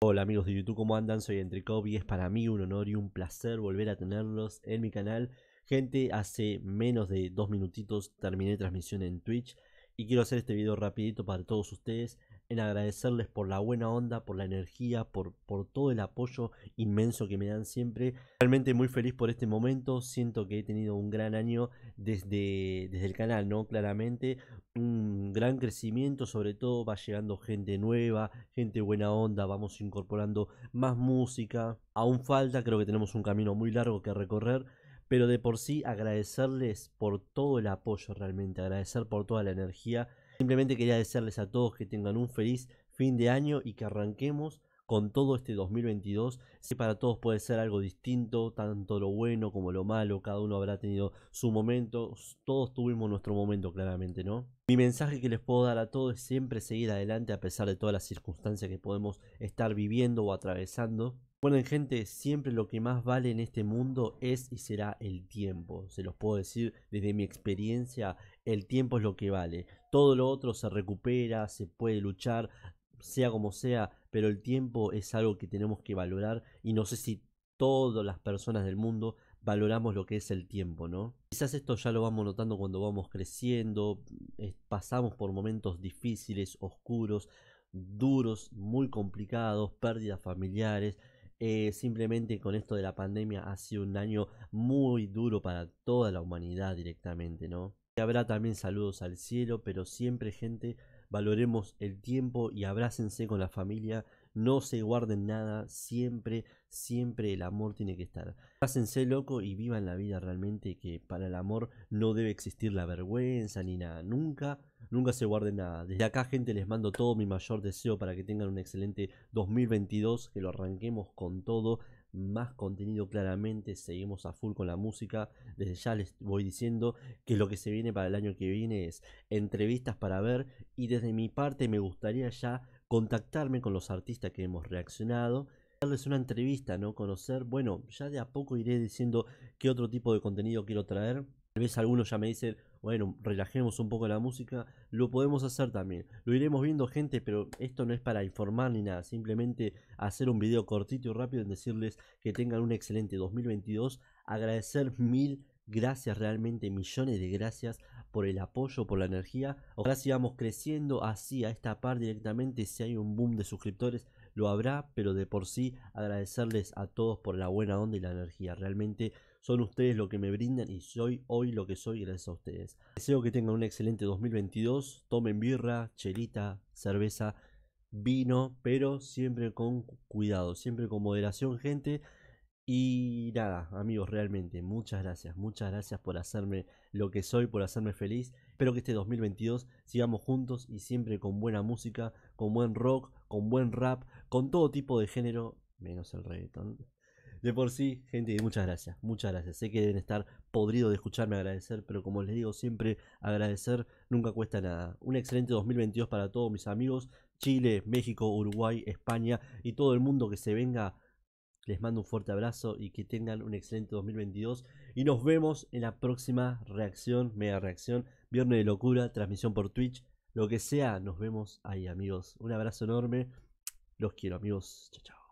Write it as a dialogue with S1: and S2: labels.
S1: Hola amigos de YouTube, ¿cómo andan? Soy Entrecop es para mí un honor y un placer volver a tenerlos en mi canal. Gente, hace menos de dos minutitos terminé transmisión en Twitch y quiero hacer este video rapidito para todos ustedes en agradecerles por la buena onda, por la energía, por, por todo el apoyo inmenso que me dan siempre. Realmente muy feliz por este momento, siento que he tenido un gran año desde, desde el canal, ¿no? Claramente, un gran crecimiento, sobre todo va llegando gente nueva, gente buena onda, vamos incorporando más música. Aún falta, creo que tenemos un camino muy largo que recorrer pero de por sí agradecerles por todo el apoyo realmente, agradecer por toda la energía Simplemente quería desearles a todos que tengan un feliz fin de año y que arranquemos con todo este 2022. Si para todos puede ser algo distinto, tanto lo bueno como lo malo, cada uno habrá tenido su momento, todos tuvimos nuestro momento claramente, ¿no? Mi mensaje que les puedo dar a todos es siempre seguir adelante a pesar de todas las circunstancias que podemos estar viviendo o atravesando. Bueno, gente, siempre lo que más vale en este mundo es y será el tiempo. Se los puedo decir desde mi experiencia, el tiempo es lo que vale. Todo lo otro se recupera, se puede luchar, sea como sea, pero el tiempo es algo que tenemos que valorar y no sé si todas las personas del mundo valoramos lo que es el tiempo, ¿no? Quizás esto ya lo vamos notando cuando vamos creciendo, pasamos por momentos difíciles, oscuros, duros, muy complicados, pérdidas familiares. Eh, simplemente con esto de la pandemia ha sido un año muy duro para toda la humanidad directamente, ¿no? Habrá también saludos al cielo, pero siempre gente valoremos el tiempo y abrácense con la familia, no se guarden nada, siempre, siempre el amor tiene que estar. Pásense loco y vivan la vida realmente, que para el amor no debe existir la vergüenza ni nada, nunca, nunca se guarden nada. Desde acá, gente, les mando todo mi mayor deseo para que tengan un excelente 2022, que lo arranquemos con todo más contenido claramente, seguimos a full con la música, desde ya les voy diciendo que lo que se viene para el año que viene es entrevistas para ver y desde mi parte me gustaría ya contactarme con los artistas que hemos reaccionado darles una entrevista, ¿no? Conocer, bueno, ya de a poco iré diciendo qué otro tipo de contenido quiero traer Tal vez algunos ya me dicen, bueno, relajemos un poco la música, lo podemos hacer también. Lo iremos viendo gente, pero esto no es para informar ni nada, simplemente hacer un video cortito y rápido en decirles que tengan un excelente 2022, agradecer mil gracias realmente, millones de gracias por el apoyo, por la energía. Ojalá sigamos creciendo así a esta par directamente. Si hay un boom de suscriptores, lo habrá, pero de por sí agradecerles a todos por la buena onda y la energía. Realmente son ustedes lo que me brindan y soy hoy lo que soy gracias a ustedes. Deseo que tengan un excelente 2022, tomen birra, chelita, cerveza, vino, pero siempre con cuidado, siempre con moderación gente. Y nada, amigos, realmente muchas gracias, muchas gracias por hacerme lo que soy, por hacerme feliz. Espero que este 2022 sigamos juntos y siempre con buena música, con buen rock, con buen rap, con todo tipo de género, menos el reggaeton. De por sí, gente, muchas gracias, muchas gracias. Sé que deben estar podridos de escucharme agradecer, pero como les digo siempre, agradecer nunca cuesta nada. Un excelente 2022 para todos mis amigos, Chile, México, Uruguay, España y todo el mundo que se venga les mando un fuerte abrazo y que tengan un excelente 2022. Y nos vemos en la próxima reacción, media reacción, Viernes de Locura, transmisión por Twitch, lo que sea. Nos vemos ahí, amigos. Un abrazo enorme. Los quiero, amigos. Chao, chao.